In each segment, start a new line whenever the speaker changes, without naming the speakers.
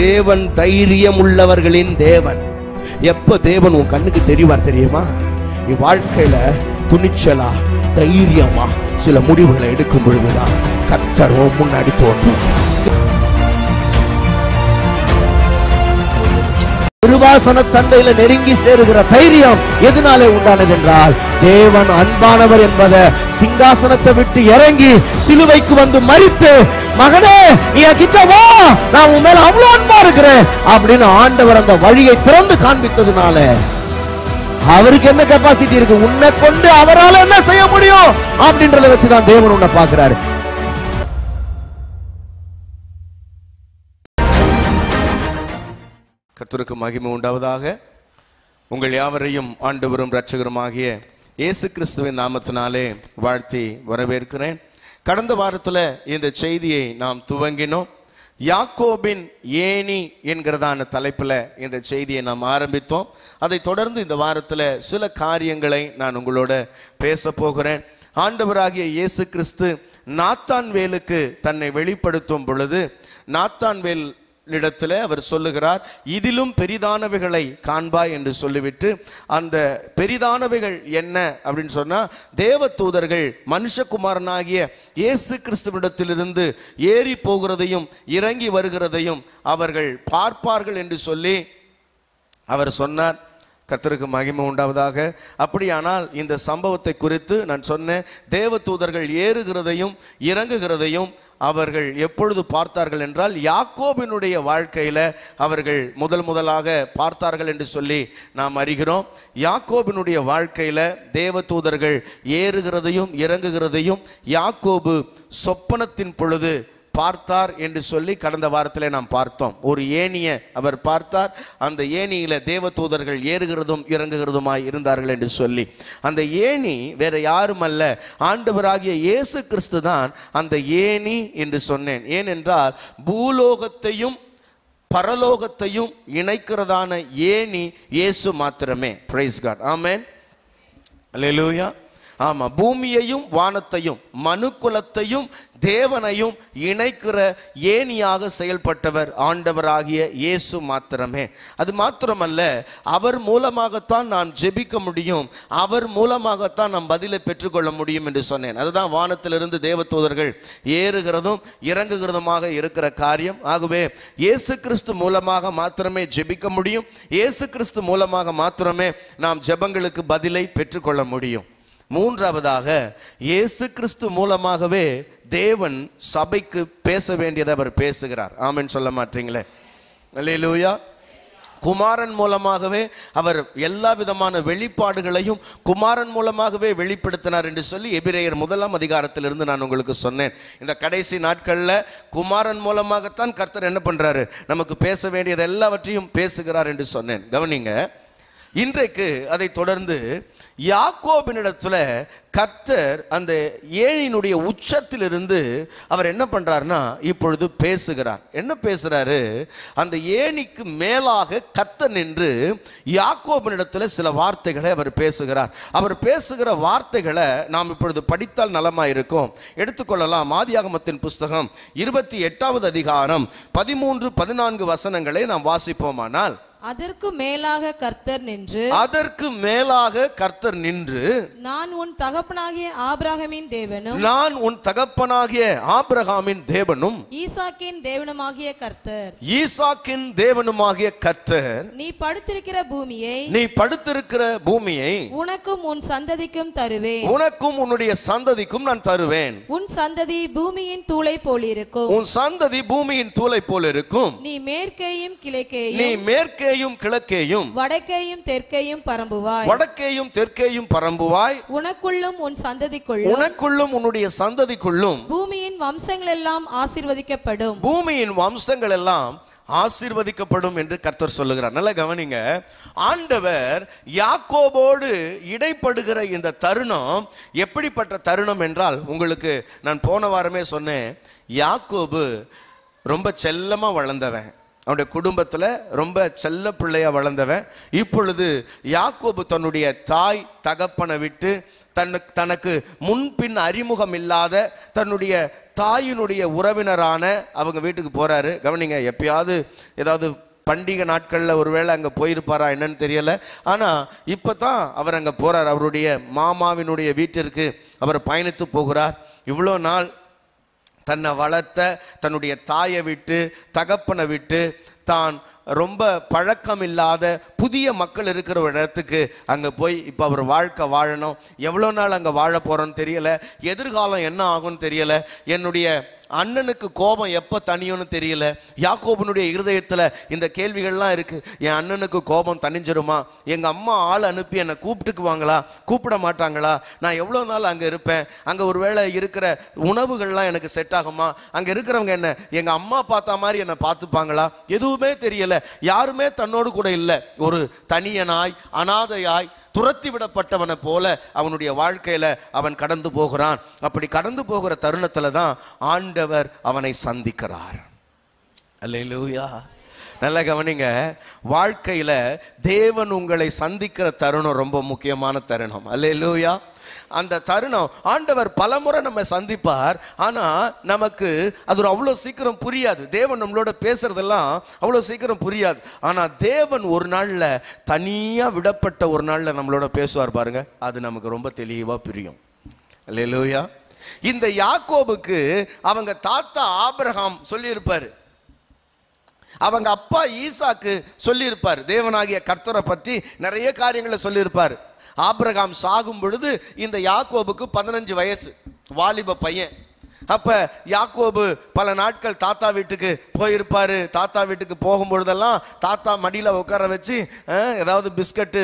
தேவன் தைரியம் உள்ளவர்களின் தேவன் எப்போ தேவன் உன் கண்ணுக்கு தெரிவார் தெரியுமா நீ வாழ்க்கையில துணிச்சலா தைரியமா சில முடிவுகளை எடுக்கும் பொழுதுதான் கத்தரும் முன்னாடி தோன்றும் கிருபாசன தந்தையில நெருங்கி சேருகிற தைரியம் எதனாலே உண்டானது என்றால் தேவன் அன்பானவர் என்பதை சிங்காசனத்தை விட்டு இறங்கி சிலுவைக்கு வந்து மறித்து மகனே நீ கிட்ட வா நான் உன் மேல அவ்வளவு அன்பா இருக்கிறேன் அப்படின்னு ஆண்டவர் அந்த வழியை திறந்து காண்பித்ததுனால அவருக்கு என்ன கெப்பாசிட்டி இருக்கு உன்னை கொண்டு அவரால் என்ன செய்ய முடியும் அப்படின்றத வச்சுதான் தேவன் உன்னை பாக்குறாரு கர்த்தருக்கு மகிமை உண்டாவதாக உங்கள் யாவரையும் ஆண்டவரும் இரட்சகருமாகிய இயேசு கிறிஸ்துவின் நாமத்தினாலே வாழ்த்தி வரவேற்கிறேன் கடந்த வாரத்தில் இந்த செய்தியை நாம் துவங்கினோம் யாக்கோபின் ஏணி என்கிறதான தலைப்பில் இந்த செய்தியை நாம் ஆரம்பித்தோம் அதை தொடர்ந்து இந்த வாரத்தில் சில காரியங்களை நான் உங்களோட பேச போகிறேன் ஆண்டவராகிய இயேசு கிறிஸ்து நாத்தான் வேலுக்கு தன்னை வெளிப்படுத்தும் பொழுது நாத்தான் வேல் இடத்துல அவர் சொல்லுகிறார் இதிலும் பெரிதானவைகளை காண்பாய் என்று சொல்லிவிட்டு அந்த பெரிதானவைகள் என்ன அப்படின்னு சொன்னால் தேவ தூதர்கள் மனுஷகுமாரனாகிய இயேசு கிறிஸ்துவிடத்திலிருந்து ஏறி போகிறதையும் இறங்கி வருகிறதையும் அவர்கள் பார்ப்பார்கள் என்று சொல்லி அவர் சொன்னார் கத்தருக்கு மகிமை உண்டாவதாக அப்படியானால் இந்த சம்பவத்தை குறித்து நான் சொன்னேன் தேவ தூதர்கள் ஏறுகிறதையும் இறங்குகிறதையும் அவர்கள் எப்பொழுது பார்த்தார்கள் என்றால் யாக்கோபினுடைய வாழ்க்கையில் அவர்கள் முதல் முதலாக பார்த்தார்கள் என்று சொல்லி நாம் அறிகிறோம் யாக்கோபினுடைய வாழ்க்கையில் தேவதூதர்கள் ஏறுகிறதையும் இறங்குகிறதையும் யாக்கோபு சொப்பனத்தின் பொழுது பார்த்தார் என்று சொல்லி கடந்த வாரத்தில் நாம் பார்த்தோம் ஒரு ஏனியை அவர் பார்த்தார் அந்த ஏனியில் தேவதூதர்கள் ஏறுகிறதும் இறங்குகிறதுமாய் இருந்தார்கள் என்று சொல்லி அந்த ஏணி வேற யாரும் அல்ல ஆண்டவராகிய இயேசு கிறிஸ்து தான் அந்த ஏணி என்று சொன்னேன் ஏனென்றால் பூலோகத்தையும் பரலோகத்தையும் இணைக்கிறதான ஏணி இயேசு மாத்திரமே பிரைஸ் காட் ஆமேன் லூயா ஆமாம் பூமியையும் வானத்தையும் மனுக்குலத்தையும் தேவனையும் இணைக்கிற ஏணியாக செயல்பட்டவர் ஆண்டவராகிய இயேசு மாத்திரமே அது மாத்திரமல்ல அவர் மூலமாகத்தான் நான் ஜெபிக்க முடியும் அவர் மூலமாகத்தான் நான் பதிலை பெற்றுக்கொள்ள முடியும் என்று சொன்னேன் அதுதான் வானத்திலிருந்து தேவதூதர்கள் ஏறுகிறதும் இறங்குகிறதுமாக இருக்கிற காரியம் ஆகவே இயேசு கிறிஸ்து மூலமாக மாத்திரமே ஜெபிக்க முடியும் இயேசு கிறிஸ்து மூலமாக மாத்திரமே நாம் ஜெபங்களுக்கு பதிலை பெற்றுக்கொள்ள முடியும் மூன்றாவதாக இயேசு கிறிஸ்து மூலமாகவே தேவன் சபைக்கு பேச வேண்டியதை அவர் பேசுகிறார் ஆமென்னு சொல்ல மாட்டீங்களே லூயா குமாரன் மூலமாகவே அவர் எல்லா விதமான வெளிப்பாடுகளையும் குமாரன் மூலமாகவே வெளிப்படுத்தினார் என்று சொல்லி எபிரேயர் முதலாம் அதிகாரத்திலிருந்து நான் உங்களுக்கு சொன்னேன் இந்த கடைசி நாட்களில் குமாரன் மூலமாகத்தான் கர்த்தர் என்ன பண்ணுறாரு நமக்கு பேச வேண்டியது எல்லாவற்றையும் பேசுகிறார் என்று சொன்னேன் கவனிங்க இன்றைக்கு அதை தொடர்ந்து யாக்கோபினிடத்துல கர்த்தர் அந்த ஏழினுடைய உச்சத்திலிருந்து அவர் என்ன பண்ணுறாருன்னா இப்பொழுது பேசுகிறார் என்ன பேசுகிறாரு அந்த ஏணிக்கு மேலாக கர்த்தர் நின்று யாக்கோபினிடத்தில் சில வார்த்தைகளை அவர் பேசுகிறார் அவர் பேசுகிற வார்த்தைகளை நாம் இப்பொழுது படித்தால் நலமாக இருக்கும் எடுத்துக்கொள்ளலாம் மாதியாகமத்தின் புஸ்தகம் இருபத்தி எட்டாவது அதிகாரம் பதிமூன்று பதினான்கு வசனங்களை நாம் வாசிப்போமானால்
அதற்கு மேலாக கர்த்தர் நின்று
அதற்கு மேலாக கர்த்தர் நின்று
நான் உன் தகப்பனாகிய ஆபிரகாமின் தேவனும் நான்
உன் தகப்பனாகிய ஆபிரகாமின் தேவனும்
ஈசாக்கின் தேவனுமாகிய கர்த்தர்
ஈசாக்கின் தேவனுமாகிய கர்த்தர்
நீ படுத்திருக்கிற பூமியை
நீ படுத்திருக்கிற பூமியை
உனக்கும் உன் சந்ததிக்கும் தருவேன்
உனக்கும் உன்னுடைய சந்ததிக்கும் நான் தருவேன்
உன் சந்ததி பூமியின் தூளை போல் இருக்கும் உன்
சந்ததி பூமியின் தூளை போல் இருக்கும்
நீ மேற்கேயும் கிழக்கேயும் நீ
மேற்கே வடக்கேயும் கிழக்கேயும்
வடக்கேயும் தெற்கேயும் பரம்புவாய்
வடக்கேயும் தெற்கேயும் பரம்புவாய்
உனக்குள்ளும் உன் சந்ததிக்குள்ளும்
உனக்குள்ளும் உன்னுடைய சந்ததிக்குள்ளும்
பூமியின் வம்சங்கள் எல்லாம் ஆசீர்வதிக்கப்படும்
பூமியின் வம்சங்கள் எல்லாம் ஆசீர்வதிக்கப்படும் என்று கர்த்தர் சொல்லுகிறார் நல்ல கவனிங்க ஆண்டவர் யாக்கோபோடு இடைப்படுகிற இந்த தருணம் எப்படிப்பட்ட தருணம் என்றால் உங்களுக்கு நான் போன வாரமே சொன்னேன் யாக்கோபு ரொம்ப செல்லமாக வளர்ந்தவன் அவனுடைய குடும்பத்தில் ரொம்ப செல்ல பிள்ளையாக வளர்ந்தவன் இப்பொழுது யாக்கோபு தன்னுடைய தாய் தகப்பனை விட்டு தனக்கு தனக்கு முன்பின் அறிமுகம் இல்லாத தன்னுடைய தாயினுடைய உறவினரான அவங்க வீட்டுக்கு போகிறாரு கவனிங்க எப்பயாவது ஏதாவது பண்டிகை நாட்களில் ஒருவேளை அங்கே போயிருப்பாரா என்னன்னு தெரியலை ஆனால் இப்போ தான் அவர் அங்கே போகிறார் அவருடைய மாமாவினுடைய வீட்டிற்கு அவர் பயணித்து போகிறார் இவ்வளோ நாள் தன்னை வளர்த்த தன்னுடைய தாயை விட்டு தகப்பனை விட்டு தான் ரொம்ப பழக்கம் இல்லாத புதிய மக்கள் இருக்கிற ஒரு இடத்துக்கு அங்கே போய் இப்போ அவர் வாழ்க்கை வாழணும் எவ்வளோ நாள் அங்கே வாழ போகிறோன்னு தெரியலை எதிர்காலம் என்ன ஆகும்னு தெரியலை என்னுடைய அண்ணனுக்கு கோபம் எப்போ தனியும்னு தெரியல யாக்கோபனுடைய இருதயத்தில் இந்த கேள்விகள்லாம் இருக்குது என் அண்ணனுக்கு கோபம் தனிஞ்சிருமா எங்கள் அம்மா ஆள் அனுப்பி என்னை கூப்பிட்டுக்குவாங்களா கூப்பிட மாட்டாங்களா நான் எவ்வளோ நாள் அங்கே இருப்பேன் அங்கே ஒரு வேளை இருக்கிற உணவுகள்லாம் எனக்கு செட் ஆகுமா அங்கே இருக்கிறவங்க என்ன எங்கள் அம்மா பார்த்தா மாதிரி என்னை பார்த்துப்பாங்களா எதுவுமே தெரியலை யாருமே தன்னோடு கூட இல்லை ஒரு தனியனாய் அனாதையாய் துரத்தி விடப்பட்டவனை போல அவனுடைய வாழ்க்கையில் அவன் கடந்து போகிறான் அப்படி கடந்து போகிற தருணத்தில் தான் ஆண்டவர் அவனை சந்திக்கிறார் அல்லையா நல்ல கவனிங்க வாழ்க்கையில் தேவன் உங்களை சந்திக்கிற தருணம் ரொம்ப முக்கியமான தருணம் அல்லையா அந்த தருணம் ஆண்டவர் பலமுறை நம்ம சந்திப்பார் ஆனால் நமக்கு அது ஒரு அவ்வளோ சீக்கிரம் புரியாது தேவன் நம்மளோட பேசுறதெல்லாம் அவ்வளோ சீக்கிரம் புரியாது ஆனால் தேவன் ஒரு நாளில் தனியாக விடப்பட்ட ஒரு நாளில் நம்மளோட பேசுவார் பாருங்க அது நமக்கு ரொம்ப தெளிவாக புரியும் லெலூயா இந்த யாக்கோபுக்கு அவங்க தாத்தா ஆபிரஹாம் சொல்லியிருப்பார் அவங்க அப்பா ஈசாக்கு சொல்லியிருப்பார் தேவனாகிய கர்த்தரை பற்றி நிறைய காரியங்களை சொல்லியிருப்பார் ஆப்ரகாம் சாகும் பொழுது இந்த யாக்கோபுக்கு பதினஞ்சு வயசு வாலிப பையன் அப்போ யாக்கோபு பல நாட்கள் தாத்தா வீட்டுக்கு போயிருப்பாரு தாத்தா வீட்டுக்கு போகும்பொழுதெல்லாம் தாத்தா மடியில் உட்கார வச்சு ஏதாவது பிஸ்கட்டு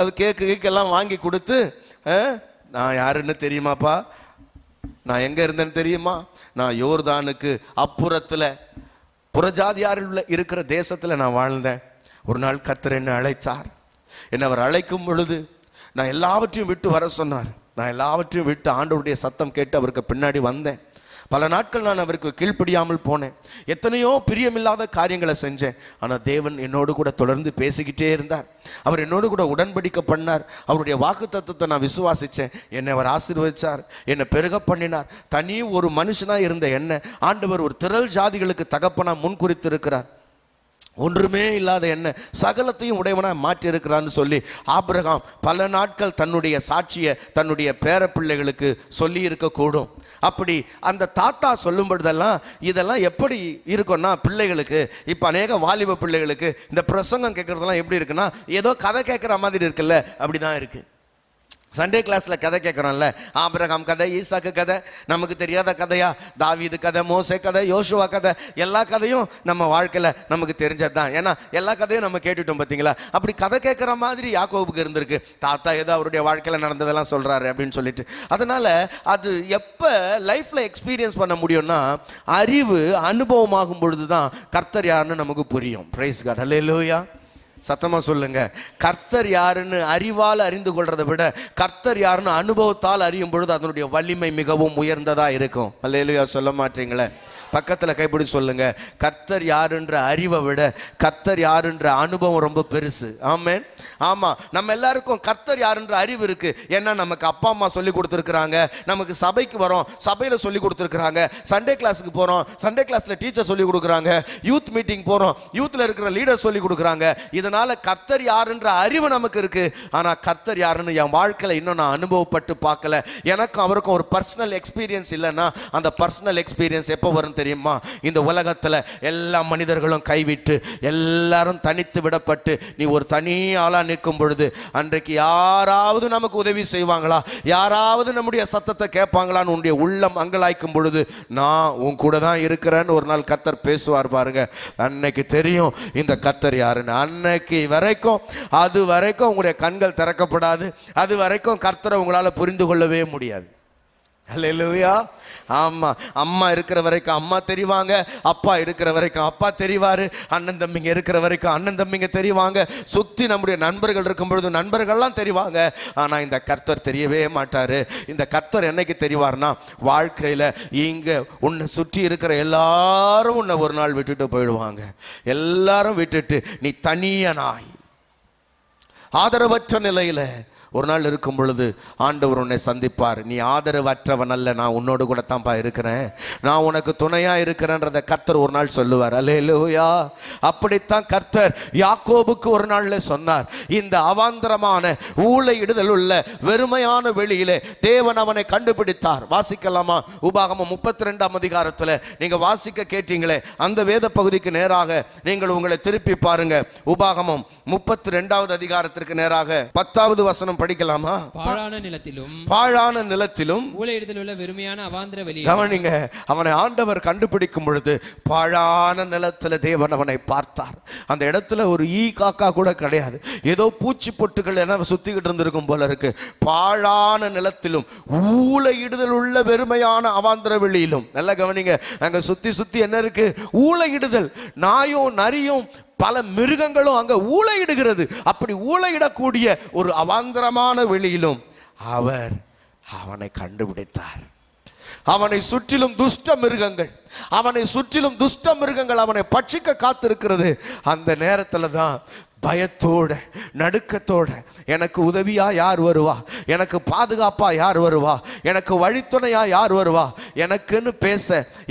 அது கேக்கு கேக்கெல்லாம் வாங்கி கொடுத்து நான் யாருன்னு தெரியுமாப்பா நான் எங்கே இருந்தேன்னு தெரியுமா நான் யோர்தானுக்கு அப்புறத்தில் புறஜாதியாரில் இருக்கிற தேசத்தில் நான் வாழ்ந்தேன் ஒரு நாள் கத்தர் அழைத்தார் என்னை அவர் அழைக்கும் பொழுது நான் எல்லாவற்றையும் விட்டு வர சொன்னார் நான் எல்லாவற்றையும் விட்டு ஆண்டவருடைய சத்தம் கேட்டு அவருக்கு பின்னாடி வந்தேன் பல நாட்கள் நான் அவருக்கு கீழ்ப்படியாமல் போனேன் எத்தனையோ பிரியமில்லாத காரியங்களை செஞ்சேன் ஆனால் தேவன் என்னோடு கூட தொடர்ந்து பேசிக்கிட்டே இருந்தார் அவர் என்னோடு கூட உடன்படிக்க பண்ணார் அவருடைய வாக்கு தத்துவத்தை நான் விசுவாசித்தேன் என்னை அவர் ஆசீர்வதிச்சார் என்னை பெருக பண்ணினார் தனி ஒரு மனுஷனாக இருந்த என்ன ஆண்டவர் ஒரு திரள் ஜாதிகளுக்கு தகப்பனாக முன்குறித்திருக்கிறார் ஒன்றுமே இல்லாத என்ன சகலத்தையும் உடையவனாக மாற்றி இருக்கிறான்னு சொல்லி ஆபிரகாம் பல நாட்கள் தன்னுடைய சாட்சியை தன்னுடைய பேரப்பிள்ளைகளுக்கு சொல்லி இருக்கக்கூடும் அப்படி அந்த தாத்தா சொல்லும் பொழுதெல்லாம் இதெல்லாம் எப்படி இருக்கும்னா பிள்ளைகளுக்கு இப்போ அநேக வாலிப பிள்ளைகளுக்கு இந்த பிரசங்கம் கேட்குறதெல்லாம் எப்படி இருக்குன்னா ஏதோ கதை கேட்குற மாதிரி இருக்குல்ல அப்படி தான் இருக்குது சண்டே கிளாஸில் கதை கேட்குறோம்ல ஆபிரகாம் கதை ஈசாக்கு கதை நமக்கு தெரியாத கதையா தாவீது கதை மோசை கதை யோசுவா கதை எல்லா கதையும் நம்ம வாழ்க்கையில் நமக்கு தெரிஞ்சது தான் ஏன்னா எல்லா கதையும் நம்ம கேட்டுட்டோம் பார்த்தீங்களா அப்படி கதை கேட்குற மாதிரி யாக்கோவுக்கு இருந்திருக்கு தாத்தா ஏதோ அவருடைய வாழ்க்கையில் நடந்ததெல்லாம் சொல்கிறாரு அப்படின்னு சொல்லிட்டு அதனால் அது எப்போ லைஃப்பில் எக்ஸ்பீரியன்ஸ் பண்ண முடியும்னா அறிவு அனுபவமாகும் பொழுது தான் கர்த்தர் யாருன்னு நமக்கு புரியும் ப்ரைஸ் கார்டு அல்ல சத்தமாக சொல்லுங்க கர்த்தர் யாருன்னு அறிவால் அறிந்து கொள்றதை விட கர்த்தர் யாருன்னு அனுபவத்தால் அறியும் பொழுது அதனுடைய வலிமை மிகவும் உயர்ந்ததாக இருக்கும் அல்ல சொல்ல மாட்டீங்களே பக்கத்தில் கைப்பிடி சொல்லுங்க கர்த்தர் யாருன்ற அறிவை விட கர்த்தர் யாருன்ற அனுபவம் ரொம்ப பெருசு ஆமேன் ஆமாம் நம்ம எல்லாருக்கும் கர்த்தர் யாருன்ற அறிவு இருக்கு ஏன்னா நமக்கு அப்பா அம்மா சொல்லி கொடுத்துருக்குறாங்க நமக்கு சபைக்கு வரோம் சபையில் சொல்லி கொடுத்துருக்குறாங்க சண்டே கிளாஸுக்கு போகிறோம் சண்டே கிளாஸில் டீச்சர் சொல்லி கொடுக்குறாங்க யூத் மீட்டிங் போகிறோம் யூத்தில் இருக்கிற லீடர் சொல்லி கொடுக்குறாங்க இதனால் கர்த்தர் யாருன்ற அறிவு நமக்கு இருக்குது ஆனால் கர்த்தர் யாருன்னு என் வாழ்க்கையில் இன்னும் நான் அனுபவப்பட்டு பார்க்கல எனக்கும் அவருக்கும் ஒரு பர்சனல் எக்ஸ்பீரியன்ஸ் இல்லைன்னா அந்த பர்சனல் எக்ஸ்பீரியன்ஸ் எப்போ வரும் தெரியுமா இந்த உலகத்தில் எல்லா மனிதர்களும் கைவிட்டு எல்லாரும் தனித்து விடப்பட்டு நீ ஒரு தனி ஆளாக நிற்கும் பொழுது அன்றைக்கு யாராவது நமக்கு உதவி செய்வாங்களா யாராவது நம்முடைய சத்தத்தை கேட்பாங்களான்னு உன்னுடைய உள்ளம் அங்கலாய்க்கும் பொழுது நான் உன் கூட தான் இருக்கிறேன்னு ஒரு நாள் கத்தர் பேசுவார் பாருங்க அன்னைக்கு தெரியும் இந்த கத்தர் யாருன்னு அன்னைக்கு வரைக்கும் அது வரைக்கும் உங்களுடைய கண்கள் திறக்கப்படாது அது வரைக்கும் கர்த்தரை உங்களால் புரிந்து கொள்ளவே முடியாது இல்லையா ஆமாம் அம்மா இருக்கிற வரைக்கும் அம்மா தெரிவாங்க அப்பா இருக்கிற வரைக்கும் அப்பா தெரிவார் அண்ணன் தம்பிங்க இருக்கிற வரைக்கும் அண்ணன் தம்பிங்க தெரிவாங்க சுற்றி நம்முடைய நண்பர்கள் இருக்கும் பொழுது நண்பர்கள்லாம் தெரிவாங்க ஆனால் இந்த கர்த்தர் தெரியவே மாட்டார் இந்த கர்த்தர் என்னைக்கு தெரிவார்னா வாழ்க்கையில் இங்கே உன்னை சுற்றி இருக்கிற எல்லாரும் உன்னை ஒரு நாள் விட்டுட்டு போயிடுவாங்க எல்லாரும் விட்டுட்டு நீ தனியனாய் ஆதரவற்ற நிலையில் ஒரு நாள் இருக்கும் பொழுது ஆண்டவர் உன்னை சந்திப்பார் நீ ஆதரவற்றவன் அல்ல நான் உன்னோடு கூட தான்ப்பா இருக்கிறேன் நான் உனக்கு துணையாக இருக்கிறேன்றத கர்த்தர் ஒரு நாள் சொல்லுவார் அல்ல இல்லையா அப்படித்தான் கர்த்தர் யாக்கோபுக்கு ஒரு நாளில் சொன்னார் இந்த அவாந்தரமான ஊழையிடுதல் உள்ள வெறுமையான வெளியிலே தேவன் அவனை கண்டுபிடித்தார் வாசிக்கலாமா உபாகமம் முப்பத்தி ரெண்டாம் அதிகாரத்தில் நீங்கள் வாசிக்க கேட்டீங்களே அந்த வேத பகுதிக்கு நேராக நீங்கள் உங்களை திருப்பி பாருங்க உபாகமம் முப்பத்தி ரெண்டாவது அதிகாரத்திற்கு நேராக பத்தாவது வசனம் படிக்கலாமா
பாழான நிலத்திலும்
பாழான நிலத்திலும்
ஊழையிடத்தில் உள்ள வெறுமையான அவாந்திர வெளியே கவனிங்க
அவனை ஆண்டவர் கண்டுபிடிக்கும் பொழுது பாழான நிலத்துல தேவன் அவனை பார்த்தார் அந்த இடத்துல ஒரு ஈ காக்கா கூட கிடையாது ஏதோ பூச்சி பொட்டுகள் என சுத்திக்கிட்டு இருந்திருக்கும் போல இருக்கு பாழான நிலத்திலும் ஊழையிடுதல் உள்ள வெறுமையான அவாந்திர வெளியிலும் நல்லா கவனிங்க அங்க சுத்தி சுத்தி என்ன இருக்கு ஊழையிடுதல் நாயும் நரியும் பல மிருகங்களும் அங்கே ஊழையிடுகிறது அப்படி ஊழையிடக்கூடிய ஒரு அவாந்தரமான வெளியிலும் அவர் அவனை கண்டுபிடித்தார் அவனை சுற்றிலும் துஷ்ட மிருகங்கள் அவனை சுற்றிலும் துஷ்ட மிருகங்கள் அவனை பட்சிக்க காத்திருக்கிறது அந்த நேரத்தில் தான் பயத்தோட நடுக்கத்தோட எனக்கு உதவியா யார் வருவா எனக்கு பாதுகாப்பா யார் வருவா எனக்கு வழித்துணையா யார் வருவா எனக்குன்னு பேச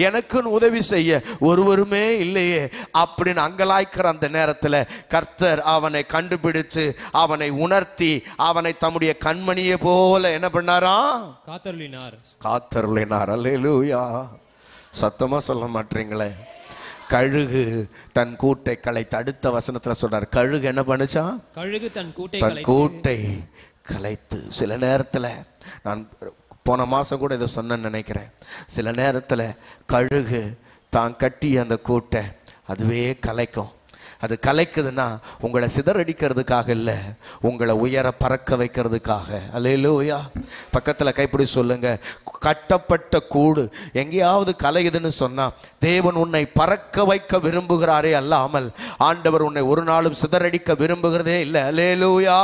எனக்குன்னு உதவி செய்ய ஒருவருமே இல்லையே அப்படின்னு அங்கலாய்க்கிற அந்த நேரத்தில் கர்த்தர் அவனை கண்டுபிடிச்சு அவனை உணர்த்தி அவனை தம்முடைய கண்மணியை போல என்ன பண்ணாரா காத்தருளினார் காத்தருளினார் அல்லேலூயா சத்தமாக சொல்ல மாட்டீங்களே கழுகு தன் கூட்டை களை தடுத்த வசனத்தில் சொல்றார் கழுகு என்ன பண்ணுச்சா
கழுகு தன் கூட்டை தன் கூட்டை
கலைத்து சில நேரத்தில் நான் போன மாதம் கூட இதை சொன்னேன்னு நினைக்கிறேன் சில நேரத்தில் கழுகு தான் கட்டி அந்த கூட்டை அதுவே கலைக்கும் அது கலைக்குதுன்னா உங்களை சிதறடிக்கிறதுக்காக இல்லை உங்களை உயர பறக்க வைக்கிறதுக்காக அல்லையிலோயா பக்கத்தில் கைப்பிடி சொல்லுங்கள் கட்டப்பட்ட கூடு எங்கேயாவது கலையுதுன்னு சொன்னால் தேவன் உன்னை பறக்க வைக்க விரும்புகிறாரே அல்லாமல் ஆண்டவர் உன்னை ஒரு நாளும் சிதறடிக்க விரும்புகிறதே இல்லை லூயா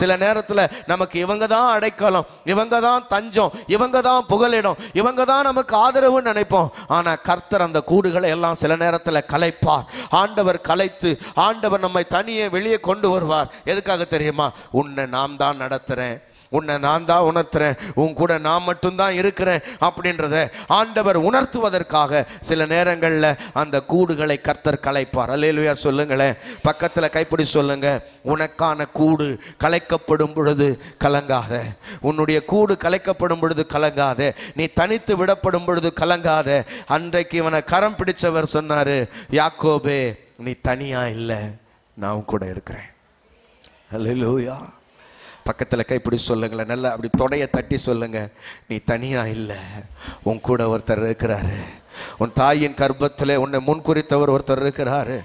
சில நேரத்தில் நமக்கு இவங்க தான் அடைக்கலம் இவங்க தான் தஞ்சம் இவங்க தான் புகலிடம் இவங்க தான் நமக்கு ஆதரவுன்னு நினைப்போம் ஆனால் கர்த்தர் அந்த கூடுகளை எல்லாம் சில நேரத்தில் கலைப்பார் ஆண்டவர் கலைத்து ஆண்டவர் நம்மை தனியே வெளியே கொண்டு வருவார் எதுக்காக தெரியுமா உன்னை நாம் தான் நடத்துகிறேன் உன்னை நான் தான் உணர்த்துறேன் உன் கூட நான் மட்டும்தான் இருக்கிறேன் அப்படின்றத ஆண்டவர் உணர்த்துவதற்காக சில நேரங்களில் அந்த கூடுகளை கர்த்தர் கலைப்பார் அலையிலுயா சொல்லுங்களேன் பக்கத்தில் கைப்பிடி சொல்லுங்க உனக்கான கூடு கலைக்கப்படும் பொழுது கலங்காத உன்னுடைய கூடு கலைக்கப்படும் பொழுது கலங்காத நீ தனித்து விடப்படும் பொழுது கலங்காத அன்றைக்கு இவனை கரம் பிடிச்சவர் சொன்னார் யாக்கோபே நீ தனியாக இல்லை நான் கூட இருக்கிறேன் ஹலோ பக்கத்தில் இருக்க இப்படி சொல்லுங்களேன் நல்லா அப்படி தொடையை தட்டி சொல்லுங்கள் நீ தனியாக இல்லை உன் கூட ஒருத்தர் இருக்கிறாரு உன் தாயின் கர்ப்பத்தில் உன்னை முன்குறித்தவர் ஒருத்தர் இருக்கிறாரு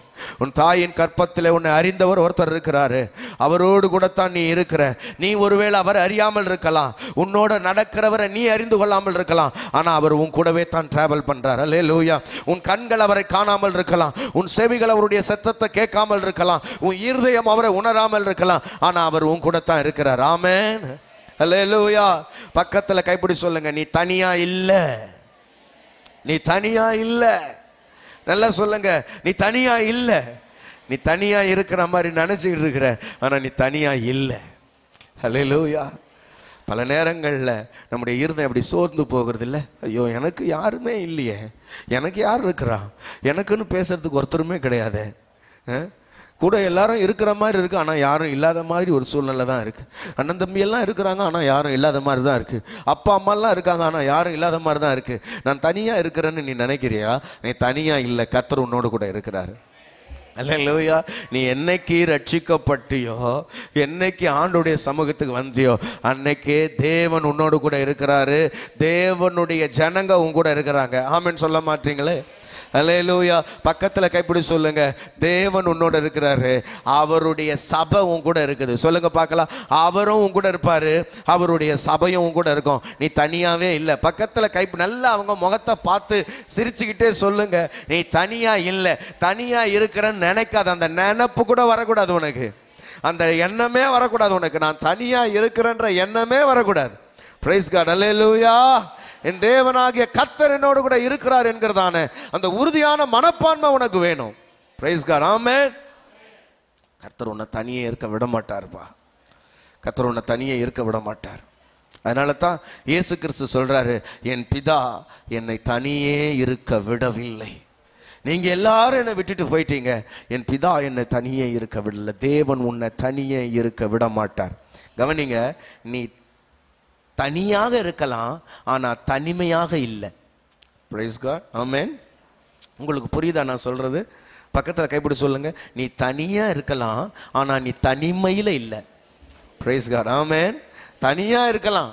உன் தாயின் கற்பத்தில் உன்னை அறிந்தவர் ஒருத்தர் இருக்கிறாரு அவரோடு கூட தான் நீ இருக்கிற நீ ஒருவேளை அவர் அறியாமல் இருக்கலாம் உன்னோட நடக்கிறவரை நீ அறிந்து கொள்ளாமல் இருக்கலாம் ஆனால் அவர் உன் கூடவே தான் டிராவல் பண்ணுறார் அல்லே லூயா உன் கண்கள் அவரை காணாமல் இருக்கலாம் உன் செவிகள் அவருடைய சத்தத்தை கேட்காமல் இருக்கலாம் உன் இருதயம் அவரை உணராமல் இருக்கலாம் ஆனால் அவர் உன் கூட தான் இருக்கிறார் ஆமேன் அல்லே லூயா பக்கத்தில் கைப்பிடி சொல்லுங்க நீ தனியாக இல்லை நீ தனியா இல்லை நல்லா சொல்லுங்க நீ தனியா இல்லை நீ தனியா இருக்கிற மாதிரி நினச்சிக்கிட்டு இருக்கிற ஆனால் நீ தனியா இல்லை ஹலோ பல நேரங்களில் நம்முடைய இருதம் அப்படி சோர்ந்து போகிறது இல்லை ஐயோ எனக்கு யாருமே இல்லையே எனக்கு யார் இருக்கிறா எனக்குன்னு பேசுறதுக்கு ஒருத்தருமே கிடையாது கூட எல்லாரும் இருக்கிற மாதிரி இருக்குது ஆனால் யாரும் இல்லாத மாதிரி ஒரு சூழ்நிலை தான் இருக்குது அண்ணன் தம்பியெல்லாம் இருக்கிறாங்க ஆனால் யாரும் இல்லாத மாதிரி தான் இருக்குது அப்பா அம்மாலாம் இருக்காங்க ஆனால் யாரும் இல்லாத மாதிரி தான் இருக்குது நான் தனியாக இருக்கிறேன்னு நீ நினைக்கிறியா நீ தனியாக இல்லை கத்தர் உன்னோடு கூட இருக்கிறாரு அல்லையா நீ என்னைக்கு ரட்சிக்கப்பட்டியோ என்னைக்கு ஆண்டுடைய சமூகத்துக்கு வந்தியோ அன்னைக்கே தேவன் உன்னோடு கூட இருக்கிறாரு தேவனுடைய ஜனங்க உன் கூட இருக்கிறாங்க ஆமின்னு சொல்ல மாட்டீங்களே அலையலூயா பக்கத்தில் கைப்பிடி சொல்லுங்க தேவன் உன்னோட இருக்கிறாரு அவருடைய சபை உன் கூட இருக்குது சொல்லுங்க பார்க்கலாம் அவரும் உன் கூட இருப்பார் அவருடைய சபையும் உன் கூட இருக்கும் நீ தனியாகவே இல்லை பக்கத்தில் கைப்பு நல்லா அவங்க முகத்தை பார்த்து சிரிச்சுக்கிட்டே சொல்லுங்க நீ தனியாக இல்லை தனியாக இருக்கிறேன்னு நினைக்காத அந்த நினப்பு கூட வரக்கூடாது உனக்கு அந்த எண்ணமே வரக்கூடாது உனக்கு நான் தனியாக இருக்கிறேன்ற எண்ணமே வரக்கூடாது பிரைஸ் கார்டு அல்ல என் தேவனாகிய கத்தர் என்னோடு கூட இருக்கிறார் என்கிறதான அந்த உறுதியான மனப்பான்மை உனக்கு வேணும் பிரைஸ் கார் ஆமே கர்த்தர் உன்னை தனியே இருக்க விட மாட்டார்ப்பா கர்த்தர் உன்னை தனியே இருக்க விட மாட்டார் அதனால தான் இயேசு கிறிஸ்து சொல்கிறாரு என் பிதா என்னை தனியே இருக்க விடவில்லை நீங்கள் எல்லாரும் என்னை விட்டுட்டு போயிட்டீங்க என் பிதா என்னை தனியே இருக்க விடலை தேவன் உன்னை தனியே இருக்க விட மாட்டார் கவனிங்க நீ தனியாக இருக்கலாம் ஆனால் தனிமையாக இல்லை ப்ரைஸ் ஆமேன் உங்களுக்கு புரியுதா நான் சொல்கிறது பக்கத்தில் கைப்பிடி சொல்லுங்கள் நீ தனியாக இருக்கலாம் ஆனால் நீ தனிமையில் இல்லை ப்ரைஸ் ஆமேன் தனியாக இருக்கலாம்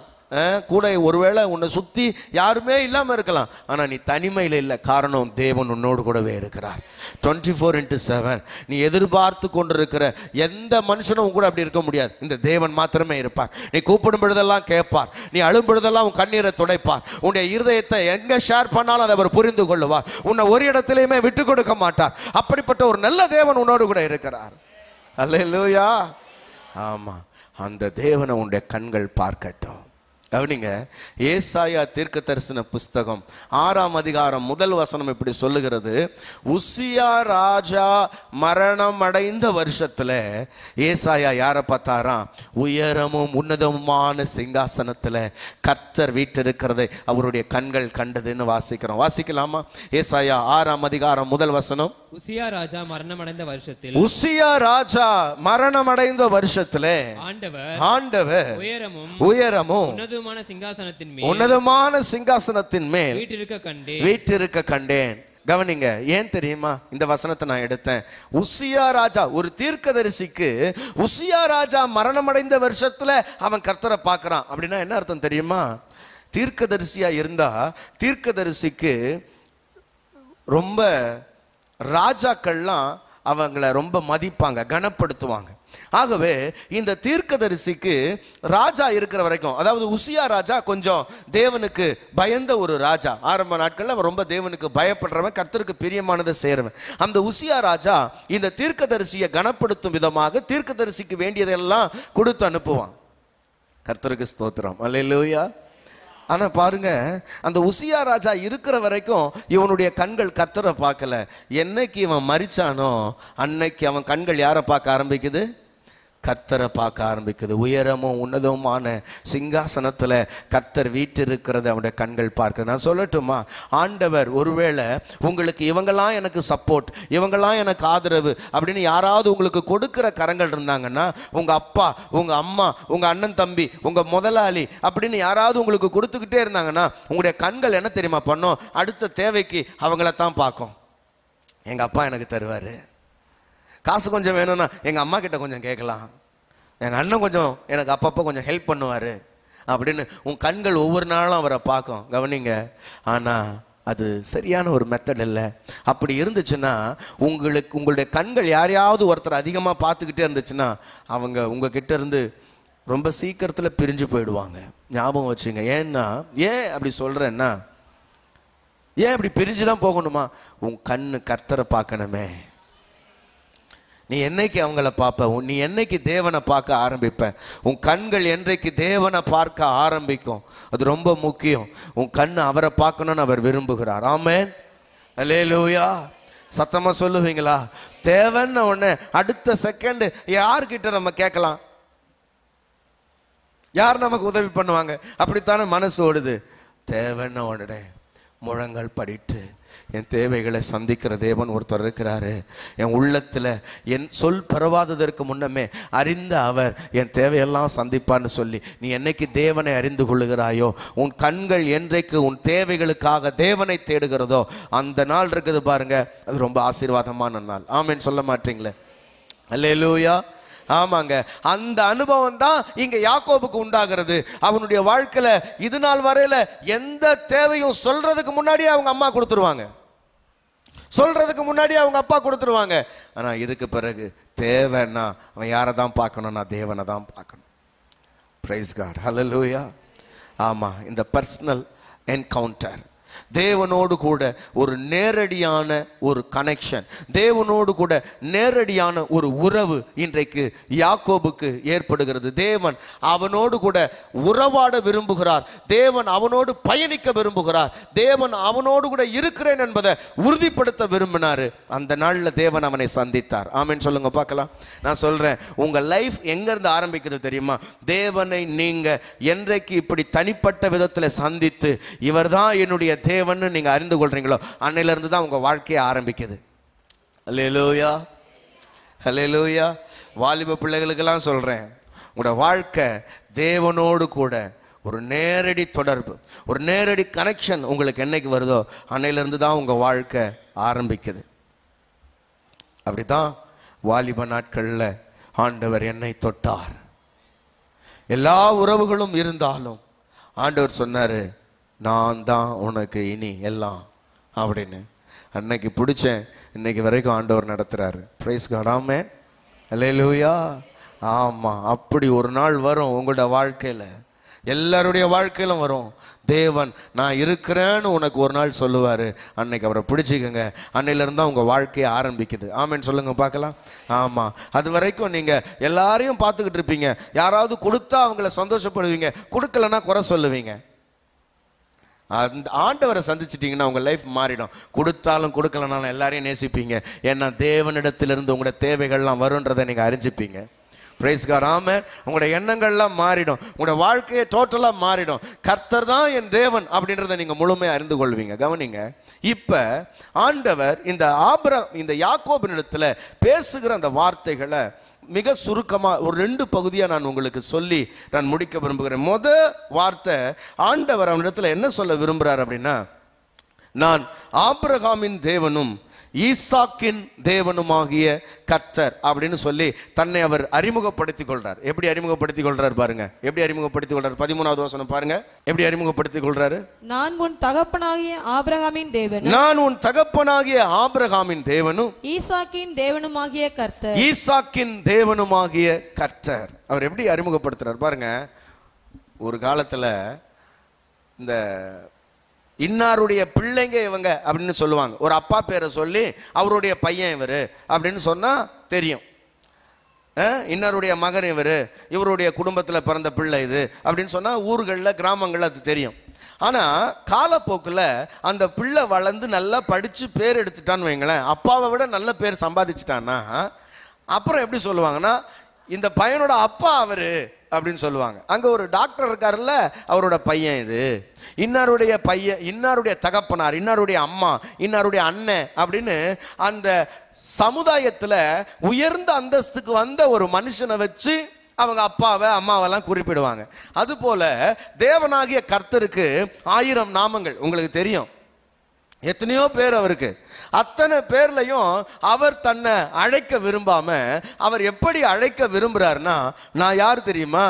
கூட ஒருவேளை உன்னை சுற்றி யாருமே இல்லாமல் இருக்கலாம் ஆனால் நீ தனிமையில் இல்லை காரணம் தேவன் உன்னோடு கூடவே இருக்கிறார் டுவெண்ட்டி ஃபோர் இன்ட்டு செவன் நீ எதிர்பார்த்து கொண்டிருக்கிற எந்த மனுஷனும் கூட அப்படி இருக்க முடியாது இந்த தேவன் மாத்திரமே இருப்பார் நீ கூப்பிடும் பொழுதெல்லாம் கேட்பார் நீ அழும் பொழுதெல்லாம் உன் கண்ணீரை துடைப்பார் உன்னுடைய இருதயத்தை எங்கே ஷேர் பண்ணாலும் அதை அவர் புரிந்து கொள்ளுவார் உன்னை ஒரு இடத்துலையுமே விட்டு கொடுக்க மாட்டார் அப்படிப்பட்ட ஒரு நல்ல தேவன் உன்னோடு கூட இருக்கிறார் அல்ல இல்லையா ஆமாம் அந்த தேவனை உன்னுடைய கண்கள் பார்க்கட்டும் கவனிங்க ஏசாயா தீர்க்க தரிசன புஸ்தகம் ஆறாம் அதிகாரம் முதல் வசனம் இப்படி சொல்லுகிறது உசியா ராஜா மரணம் அடைந்த வருஷத்தில் ஏசாயா யாரை பார்த்தாராம் உயரமும் உன்னதமான சிங்காசனத்தில் வீட்டு இருக்கிறதை அவருடைய கண்கள் கண்டதுன்னு வாசிக்கிறோம் வாசிக்கலாமா ஏசாயா ஆறாம் அதிகாரம் முதல் வசனம்
உசியா ராஜா மரணமடைந்த வருஷத்தில் உசியா
ராஜா மரணமடைந்த வருஷத்திலே ஆண்டவர் ஆண்டவர் உயரமும் உயரமும் உன்னதமான சிங்காசனத்தின் மேல் உன்னதமான சிங்காசனத்தின் மேல் கண்டேன் கண்டேன் கவனிங்க ஏன் தெரியுமா இந்த வசனத்தை நான் எடுத்தேன் உசியா ராஜா ஒரு தீர்க்கதரிசிக்கு உசியா ராஜா மரணமடைந்த வருஷத்துல அவன் கர்த்தரை பார்க்குறான் அப்படின்னா என்ன அர்த்தம் தெரியுமா தீர்க்கதரிசியா இருந்தா தீர்க்கதரிசிக்கு ரொம்ப ராஜாக்கள்லாம் அவங்கள ரொம்ப மதிப்பாங்க கனப்படுத்துவாங்க ஆகவே இந்த தீர்க்கதரிசிக்கு ராஜா இருக்கிற வரைக்கும் அதாவது உசியா ராஜா கொஞ்சம் தேவனுக்கு பயந்த ஒரு ராஜா ஆரம்ப நாட்களில் அவன் ரொம்ப தேவனுக்கு பயப்படுறவன் கர்த்தருக்கு பிரியமானதை செய்கிறவன் அந்த உசியா ராஜா இந்த தீர்க்கதரிசியை கனப்படுத்தும் விதமாக தீர்க்கதரிசிக்கு வேண்டியதெல்லாம் கொடுத்து அனுப்புவான் கர்த்தருக்கு ஸ்தோத்திரம் அல்ல ஆனால் பாருங்க அந்த உசியா ராஜா இருக்கிற வரைக்கும் இவனுடைய கண்கள் கத்தரை பார்க்கல என்னைக்கு இவன் மறிச்சானோ அன்னைக்கு அவன் கண்கள் யாரை பார்க்க ஆரம்பிக்குது கர்த்தரை பார்க்க ஆரம்பிக்குது உயரமும் உன்னதமான சிங்காசனத்தில் கர்த்தர் வீட்டிருக்கிறத அவனுடைய கண்கள் பார்க்குது நான் சொல்லட்டுமா ஆண்டவர் ஒருவேளை உங்களுக்கு இவங்கெல்லாம் எனக்கு சப்போர்ட் இவங்கெல்லாம் எனக்கு ஆதரவு அப்படின்னு யாராவது உங்களுக்கு கொடுக்குற கரங்கள் இருந்தாங்கன்னா உங்கள் அப்பா உங்கள் அம்மா உங்கள் அண்ணன் தம்பி உங்கள் முதலாளி அப்படின்னு யாராவது உங்களுக்கு கொடுத்துக்கிட்டே இருந்தாங்கன்னா உங்களுடைய கண்கள் என்ன தெரியுமா பண்ணோம் அடுத்த தேவைக்கு அவங்கள தான் பார்க்கும் எங்கள் அப்பா எனக்கு தருவார் காசு கொஞ்சம் வேணும்னா எங்கள் அம்மா கிட்ட கொஞ்சம் கேட்கலாம் எங்கள் அண்ணன் கொஞ்சம் எனக்கு அப்பப்போ கொஞ்சம் ஹெல்ப் பண்ணுவார் அப்படின்னு உன் கண்கள் ஒவ்வொரு நாளும் அவரை பார்க்கும் கவனிங்க ஆனால் அது சரியான ஒரு மெத்தட் இல்லை அப்படி இருந்துச்சுன்னா உங்களுக்கு உங்களுடைய கண்கள் யாரையாவது ஒருத்தர் அதிகமாக பார்த்துக்கிட்டே இருந்துச்சுன்னா அவங்க உங்கள் கிட்டேருந்து ரொம்ப சீக்கிரத்தில் பிரிஞ்சு போயிடுவாங்க ஞாபகம் வச்சுங்க ஏன்னா ஏன் அப்படி சொல்கிறேன்னா ஏன் இப்படி பிரிஞ்சு தான் போகணுமா உன் கண்ணு கர்த்தரை பார்க்கணுமே நீ என்னைக்கு அவங்கள பார்ப்ப நீ என்னைக்கு தேவனை பார்க்க ஆரம்பிப்ப உன் கண்கள் என்றைக்கு தேவனை பார்க்க ஆரம்பிக்கும் அது ரொம்ப முக்கியம் உன் கண் அவரை பார்க்கணும்னு அவர் விரும்புகிறார் ஆமேன் அலே லூயா சத்தமாக சொல்லுவீங்களா தேவன்னு ஒன்று அடுத்த செகண்டு யார்கிட்ட நம்ம கேட்கலாம் யார் நமக்கு உதவி பண்ணுவாங்க அப்படித்தானே மனசு ஓடுது தேவன்னு உடனே முழங்கள் படிட்டு என் தேவைகளை சந்திக்கிற தேவன் ஒருத்தர் இருக்கிறாரு என் உள்ளத்தில் என் சொல் பரவாததற்கு முன்னமே அறிந்த அவர் என் தேவையெல்லாம் சந்திப்பான்னு சொல்லி நீ என்னைக்கு தேவனை அறிந்து கொள்ளுகிறாயோ உன் கண்கள் என்றைக்கு உன் தேவைகளுக்காக தேவனை தேடுகிறதோ அந்த நாள் இருக்குது பாருங்க அது ரொம்ப ஆசீர்வாதமான நாள் ஆமேன்னு சொல்ல மாட்டீங்களே அல்லேலூயா ஆமாங்க அந்த அனுபவம் தான் இங்கே யாக்கோபுக்கு உண்டாகிறது அவனுடைய வாழ்க்கையில் இது நாள் வரையில் எந்த தேவையும் சொல்கிறதுக்கு முன்னாடியே அவங்க அம்மா கொடுத்துருவாங்க சொல்கிறதுக்கு முன்னாடி அவங்க அப்பா கொடுத்துருவாங்க ஆனால் இதுக்கு பிறகு தேவைன்னா அவன் யாரை தான் பார்க்கணும்னா தேவனை தான் பார்க்கணும் ப்ரைஸ் காட் ஹலலூயா ஆமாம் இந்த பர்சனல் என்கவுண்டர் தேவனோடு கூட ஒரு நேரடியான ஒரு கனெக்ஷன் தேவனோடு கூட நேரடியான ஒரு உறவு இன்றைக்கு யாக்கோபுக்கு ஏற்படுகிறது தேவன் அவனோடு கூட உறவாட விரும்புகிறார் தேவன் அவனோடு பயணிக்க விரும்புகிறார் தேவன் அவனோடு கூட இருக்கிறேன் என்பதை உறுதிப்படுத்த விரும்பினார் அந்த நாளில் தேவன் அவனை சந்தித்தார் ஆமின்னு சொல்லுங்க பார்க்கலாம் நான் சொல்கிறேன் உங்கள் லைஃப் எங்கேருந்து ஆரம்பிக்கிறது தெரியுமா தேவனை நீங்கள் என்றைக்கு இப்படி தனிப்பட்ட விதத்தில் சந்தித்து இவர் தான் என்னுடைய தேவன் நீங்கள் அறிந்து கொள்கிறீங்களோ அன்னையிலேருந்து தான் உங்கள் வாழ்க்கையை ஆரம்பிக்குது ஹலேலூயா லூயா வாலிப பிள்ளைகளுக்கெல்லாம் சொல்கிறேன் உங்களோட வாழ்க்கை தேவனோடு கூட ஒரு நேரடி தொடர்பு ஒரு நேரடி கனெக்ஷன் உங்களுக்கு என்னைக்கு வருதோ அன்னையிலேருந்து தான் உங்கள் வாழ்க்கை ஆரம்பிக்குது அப்படி தான் வாலிப நாட்களில் ஆண்டவர் என்னை தொட்டார் எல்லா உறவுகளும் இருந்தாலும் ஆண்டவர் சொன்னார் நான் தான் உனக்கு இனி எல்லாம் அப்படின்னு அன்னைக்கு பிடிச்சேன் இன்னைக்கு வரைக்கும் ஆண்டவர் நடத்துகிறாரு ப்ரைஸ் காடாமே அல்லே லூயா ஆமாம் அப்படி ஒரு நாள் வரும் உங்களோட வாழ்க்கையில் எல்லாருடைய வாழ்க்கையிலும் வரும் தேவன் நான் இருக்கிறேன்னு உனக்கு ஒரு நாள் சொல்லுவார் அன்னைக்கு அவரை பிடிச்சிக்கோங்க அன்னையிலேருந்து தான் உங்கள் வாழ்க்கையை ஆரம்பிக்குது ஆமேன்னு சொல்லுங்கள் பார்க்கலாம் ஆமாம் அது வரைக்கும் நீங்கள் எல்லாரையும் பார்த்துக்கிட்டு இருப்பீங்க யாராவது கொடுத்தா அவங்கள சந்தோஷப்படுவீங்க கொடுக்கலன்னா குறை சொல்லுவீங்க அந்த ஆண்டவரை சந்திச்சிட்டிங்கன்னா உங்கள் லைஃப் மாறிடும் கொடுத்தாலும் கொடுக்கலனாலும் எல்லாரையும் நேசிப்பீங்க ஏன்னா தேவனிடத்திலிருந்து உங்களோட தேவைகள்லாம் வருன்றதை நீங்கள் அறிஞ்சிப்பீங்க பிரைஸ்கார் ஆம உங்களோட எண்ணங்கள்லாம் மாறிடும் உங்களோட வாழ்க்கையை டோட்டலாக மாறிடும் கர்த்தர் தான் என் தேவன் அப்படின்றத நீங்கள் முழுமையாக அறிந்து கொள்வீங்க கவனிங்க இப்போ ஆண்டவர் இந்த ஆபரம் இந்த யாக்கோபின் இடத்துல பேசுகிற அந்த வார்த்தைகளை மிக சுருக்கமாக ஒரு ரெண்டு பகுதியாக நான் உங்களுக்கு சொல்லி நான் முடிக்க விரும்புகிறேன் முத வார்த்தை ஆண்டவர் அவனிடத்தில் என்ன சொல்ல விரும்புகிறார் அப்படின்னா நான் ஆப்ரஹாமின் தேவனும் ஈசாக்கின் தேவனுமாகிய கத்தர் அப்படின்னு சொல்லி தன்னை அவர் அறிமுகப்படுத்திக் கொள்றார் எப்படி அறிமுகப்படுத்திக் கொள்றாரு பாருங்க எப்படி அறிமுகப்படுத்திக் கொள்றாரு பதிமூணாவது வசனம் பாருங்க எப்படி அறிமுகப்படுத்திக் கொள்றாரு
நான் உன் தகப்பனாகிய ஆபிரகாமின் தேவன் நான்
உன் தகப்பனாகிய ஆபிரகாமின் தேவனும்
ஈசாக்கின் தேவனுமாகிய கர்த்தர்
ஈசாக்கின் தேவனுமாகிய கர்த்தர் அவர் எப்படி அறிமுகப்படுத்துறாரு பாருங்க ஒரு காலத்துல இந்த இன்னாருடைய பிள்ளைங்க இவங்க அப்படின்னு சொல்லுவாங்க ஒரு அப்பா பேரை சொல்லி அவருடைய பையன் இவர் அப்படின்னு சொன்னால் தெரியும் இன்னருடைய மகன் இவர் இவருடைய குடும்பத்தில் பிறந்த பிள்ளை இது அப்படின்னு சொன்னால் ஊர்களில் கிராமங்களில் அது தெரியும் ஆனால் காலப்போக்கில் அந்த பிள்ளை வளர்ந்து நல்லா படித்து பேர் எடுத்துட்டான்னு வைங்களேன் அப்பாவை விட நல்ல பேர் சம்பாதிச்சிட்டான்னா அப்புறம் எப்படி சொல்லுவாங்கன்னா இந்த பையனோட அப்பா அவரு அப்படின்னு சொல்லுவாங்க அங்கே ஒரு டாக்டர் இருக்காருல்ல அவரோட பையன் இது இன்னாருடைய பையன் இன்னாருடைய தகப்பனார் இன்னாருடைய அம்மா இன்னாருடைய அண்ணன் அப்படின்னு அந்த சமுதாயத்தில் உயர்ந்த அந்தஸ்துக்கு வந்த ஒரு மனுஷனை வச்சு அவங்க அப்பாவை அம்மாவெல்லாம் குறிப்பிடுவாங்க அதுபோல் தேவனாகிய கர்த்தருக்கு ஆயிரம் நாமங்கள் உங்களுக்கு தெரியும் எத்தனையோ பேர் அவருக்கு அத்தனை பேர்லையும் அவர் தன்னை அழைக்க விரும்பாம அவர் எப்படி அழைக்க விரும்புகிறாருன்னா நான் யார் தெரியுமா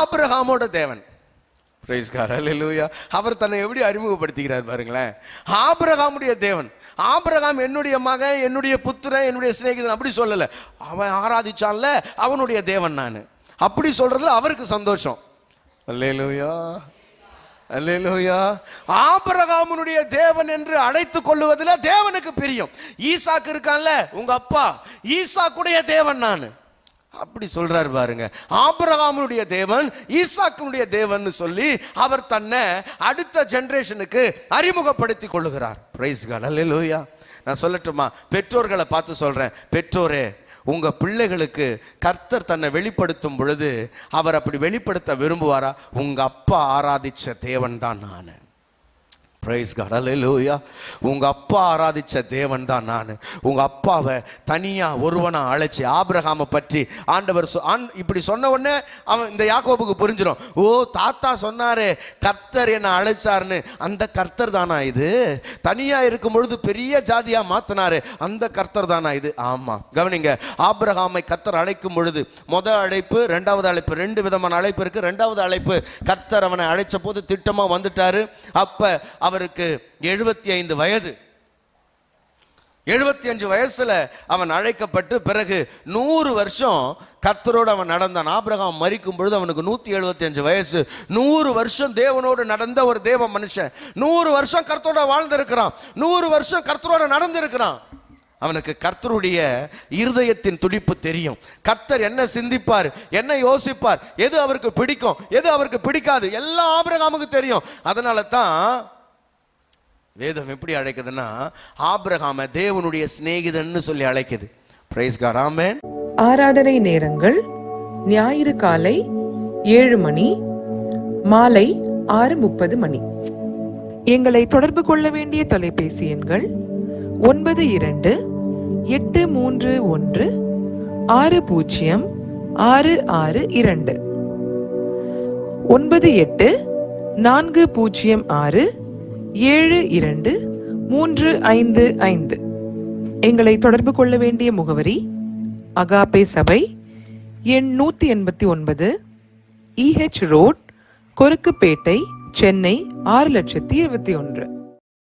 ஆப்ரஹாமோட தேவன் அவர் தன்னை எப்படி அறிமுகப்படுத்திக்கிறார் பாருங்களேன் ஆபிரகாமுடைய தேவன் ஆபிரகாம் என்னுடைய மகன் என்னுடைய புத்திரன் என்னுடைய சிநேகிதன் அப்படி சொல்லலை அவன் ஆராதிச்சான்ல அவனுடைய தேவன் நான் அப்படி சொல்றதுல அவருக்கு சந்தோஷம் அல்லேலூயா அல்லேலூயா ஆபரகாமனுடைய தேவன் என்று அழைத்து கொள்ளுவதில் தேவனுக்கு பிரியம் ஈசாக்கு இருக்கான்ல உங்க அப்பா ஈசாக்குடைய தேவன் நான் அப்படி சொல்றாரு பாருங்க ஆபரகாமனுடைய தேவன் ஈசாக்குடைய தேவன் சொல்லி அவர் தன்னை அடுத்த ஜென்ரேஷனுக்கு அறிமுகப்படுத்தி கொள்ளுகிறார் பிரைஸ் காட் அல்லேலூயா நான் சொல்லட்டுமா பெற்றோர்களை பார்த்து சொல்றேன் பெற்றோரே உங்கள் பிள்ளைகளுக்கு கர்த்தர் தன்னை வெளிப்படுத்தும் பொழுது அவர் அப்படி வெளிப்படுத்த விரும்புவாரா உங்கள் அப்பா ஆராதித்த தேவன் தான் நான் பிரைஸ் கடலூயா உங்கள் அப்பா ஆராதித்த தேவன் தான் நான் உங்கள் அப்பாவை தனியாக ஒருவனாக அழைச்சி ஆபிரகாமை பற்றி ஆண்டவர் இப்படி சொன்ன உடனே அவன் இந்த யாக்கோபுக்கு புரிஞ்சிடும் ஓ தாத்தா சொன்னார் கர்த்தர் என்னை அழைச்சார்னு அந்த கர்த்தர் தானா இது தனியாக இருக்கும் பொழுது பெரிய ஜாதியாக மாற்றினாரு அந்த கர்த்தர் தானா இது ஆமாம் கவனிங்க ஆபிரகாமை கர்த்தர் அழைக்கும் பொழுது முதல் அழைப்பு ரெண்டாவது அழைப்பு ரெண்டு விதமான அழைப்பு இருக்குது ரெண்டாவது அழைப்பு கர்த்தர் அவனை அழைச்ச போது திட்டமாக வந்துட்டார் அப்போ அவருக்கு எழுபத்தி ஐந்து வயது எழுபத்தி அஞ்சு வயசுல அவன் அழைக்கப்பட்டு பிறகு நூறு வருஷம் கர்த்தரோடு அவன் நடந்தான் ஆபிரகாம் மறிக்கும் பொழுது அவனுக்கு நூற்றி எழுபத்தி அஞ்சு வயசு நூறு வருஷம் தேவனோடு நடந்த ஒரு தேவ மனுஷன் நூறு வருஷம் கர்த்தரோட வாழ்ந்திருக்கிறான் நூறு வருஷம் கர்த்தரோட நடந்திருக்கிறான் அவனுக்கு கர்த்தருடைய இருதயத்தின் துடிப்பு தெரியும் கர்த்தர் என்ன சிந்திப்பார் என்ன யோசிப்பார் எது அவருக்கு பிடிக்கும் எது அவருக்கு பிடிக்காது எல்லாம் ஆபிரகாமுக்கு தெரியும் அதனால தான் வேதம் எப்படி அழைக்குதுன்னா ஆப்ரஹாம தேவனுடைய சிநேகிதன்னு சொல்லி அழைக்குது பிரைஸ்
ஆராதனை நேரங்கள் ஞாயிறு காலை ஏழு மணி மாலை ஆறு முப்பது மணி எங்களை தொடர்பு கொள்ள வேண்டிய தொலைபேசி எண்கள் ஒன்பது இரண்டு எட்டு மூன்று ஒன்று ஆறு பூஜ்ஜியம் ஆறு ஆறு இரண்டு ஒன்பது எட்டு நான்கு பூஜ்ஜியம் ஆறு ஏழு இரண்டு மூன்று ஐந்து ஐந்து எங்களை தொடர்பு கொள்ள வேண்டிய முகவரி அகாபே சபை எண் நூற்றி எண்பத்தி ஒன்பது இஹெச் ரோட் கொருக்குப்பேட்டை சென்னை ஆறு லட்சத்தி இருபத்தி ஒன்று